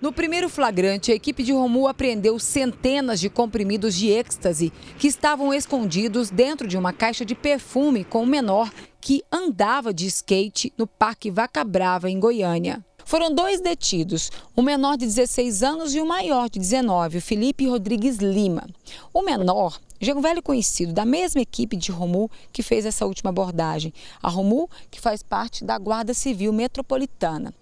No primeiro flagrante, a equipe de Romu apreendeu centenas de comprimidos de êxtase que estavam escondidos dentro de uma caixa de perfume com o um menor que andava de skate no Parque Vaca Brava, em Goiânia. Foram dois detidos, o um menor de 16 anos e o maior de 19, o Felipe Rodrigues Lima. O menor já é um velho conhecido da mesma equipe de Romul, que fez essa última abordagem. A Romul, que faz parte da Guarda Civil Metropolitana.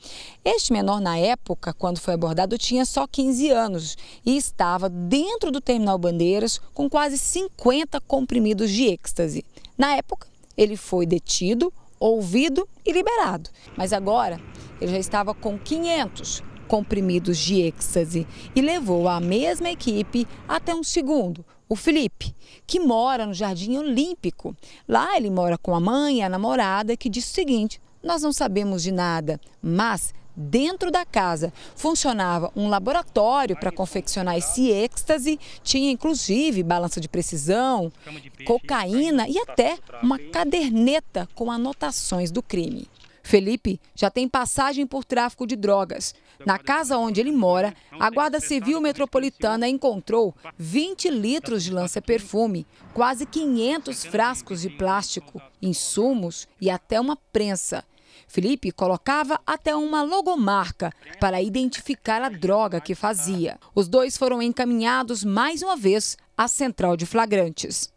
Este menor, na época, quando foi abordado, tinha só 15 anos e estava dentro do Terminal Bandeiras com quase 50 comprimidos de êxtase. Na época, ele foi detido, ouvido e liberado. Mas agora ele já estava com 500 comprimidos de êxtase e levou a mesma equipe até um segundo, o Felipe, que mora no Jardim Olímpico. Lá ele mora com a mãe e a namorada, que disse o seguinte: nós não sabemos de nada, mas dentro da casa funcionava um laboratório para confeccionar esse êxtase, tinha inclusive balança de precisão, cocaína e até uma caderneta com anotações do crime. Felipe já tem passagem por tráfico de drogas. Na casa onde ele mora, a Guarda Civil Metropolitana encontrou 20 litros de lança-perfume, quase 500 frascos de plástico, insumos e até uma prensa. Felipe colocava até uma logomarca para identificar a droga que fazia. Os dois foram encaminhados mais uma vez à central de flagrantes.